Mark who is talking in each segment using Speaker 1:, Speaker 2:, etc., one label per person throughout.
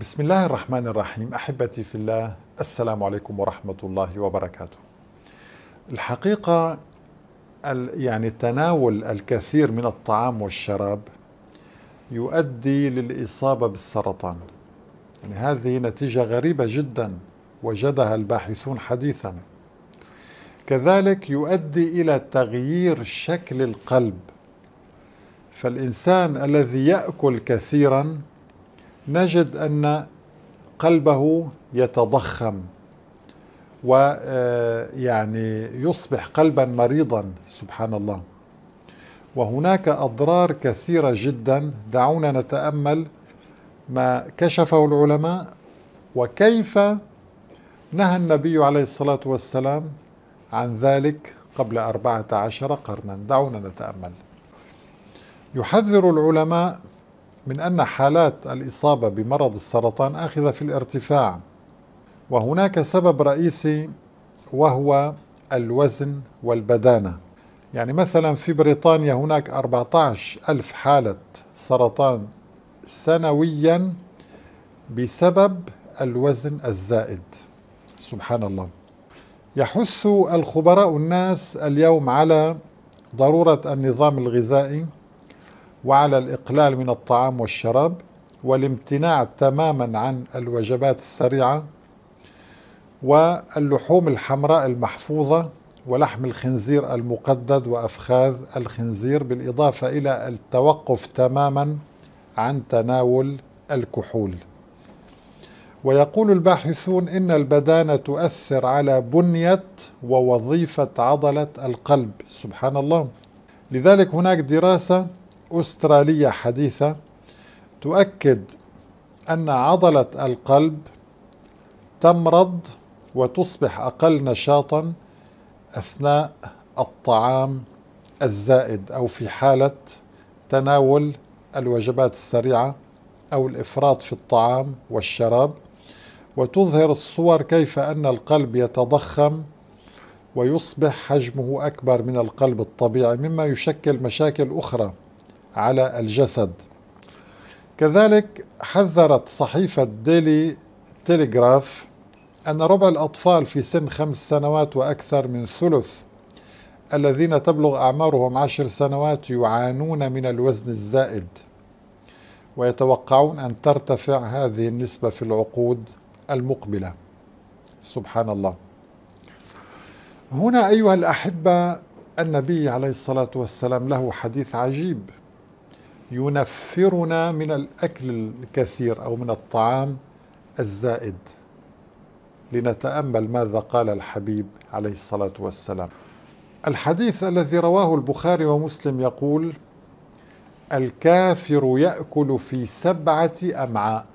Speaker 1: بسم الله الرحمن الرحيم احبتي في الله السلام عليكم ورحمه الله وبركاته. الحقيقه يعني تناول الكثير من الطعام والشراب يؤدي للاصابه بالسرطان. يعني هذه نتيجه غريبه جدا وجدها الباحثون حديثا. كذلك يؤدي الى تغيير شكل القلب. فالانسان الذي ياكل كثيرا نجد أن قلبه يتضخم ويعني آه، يصبح قلبا مريضا سبحان الله وهناك أضرار كثيرة جدا دعونا نتأمل ما كشفه العلماء وكيف نهى النبي عليه الصلاة والسلام عن ذلك قبل أربعة عشر قرنا دعونا نتأمل يحذر العلماء من أن حالات الإصابة بمرض السرطان آخذة في الارتفاع وهناك سبب رئيسي وهو الوزن والبدانة يعني مثلا في بريطانيا هناك 14 ألف حالة سرطان سنويا بسبب الوزن الزائد سبحان الله يحث الخبراء الناس اليوم على ضرورة النظام الغذائي وعلى الإقلال من الطعام والشراب والامتناع تماما عن الوجبات السريعة واللحوم الحمراء المحفوظة ولحم الخنزير المقدد وأفخاذ الخنزير بالإضافة إلى التوقف تماما عن تناول الكحول ويقول الباحثون إن البدانة تؤثر على بنية ووظيفة عضلة القلب سبحان الله لذلك هناك دراسة أسترالية حديثة تؤكد أن عضلة القلب تمرض وتصبح أقل نشاطا أثناء الطعام الزائد أو في حالة تناول الوجبات السريعة أو الإفراط في الطعام والشراب وتظهر الصور كيف أن القلب يتضخم ويصبح حجمه أكبر من القلب الطبيعي مما يشكل مشاكل أخرى على الجسد كذلك حذرت صحيفة ديلي تيليغراف أن ربع الأطفال في سن خمس سنوات وأكثر من ثلث الذين تبلغ أعمارهم عشر سنوات يعانون من الوزن الزائد ويتوقعون أن ترتفع هذه النسبة في العقود المقبلة سبحان الله هنا أيها الأحبة النبي عليه الصلاة والسلام له حديث عجيب ينفرنا من الاكل الكثير او من الطعام الزائد لنتامل ماذا قال الحبيب عليه الصلاه والسلام الحديث الذي رواه البخاري ومسلم يقول الكافر ياكل في سبعه امعاء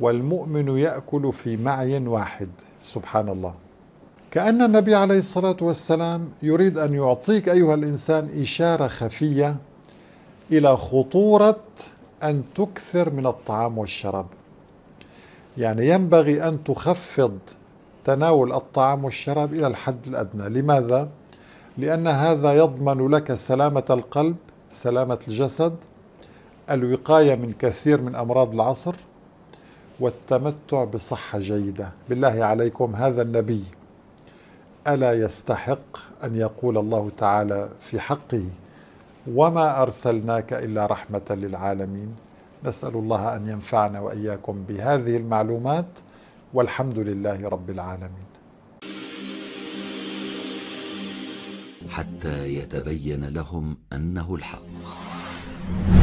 Speaker 1: والمؤمن ياكل في معي واحد سبحان الله كان النبي عليه الصلاه والسلام يريد ان يعطيك ايها الانسان اشاره خفيه إلى خطورة أن تكثر من الطعام والشراب يعني ينبغي أن تخفض تناول الطعام والشراب إلى الحد الأدنى لماذا؟ لأن هذا يضمن لك سلامة القلب سلامة الجسد الوقاية من كثير من أمراض العصر والتمتع بصحة جيدة بالله عليكم هذا النبي ألا يستحق أن يقول الله تعالى في حقه وما ارسلناك الا رحمه للعالمين نسال الله ان ينفعنا واياكم بهذه المعلومات والحمد لله رب العالمين حتى يتبين لهم انه الحق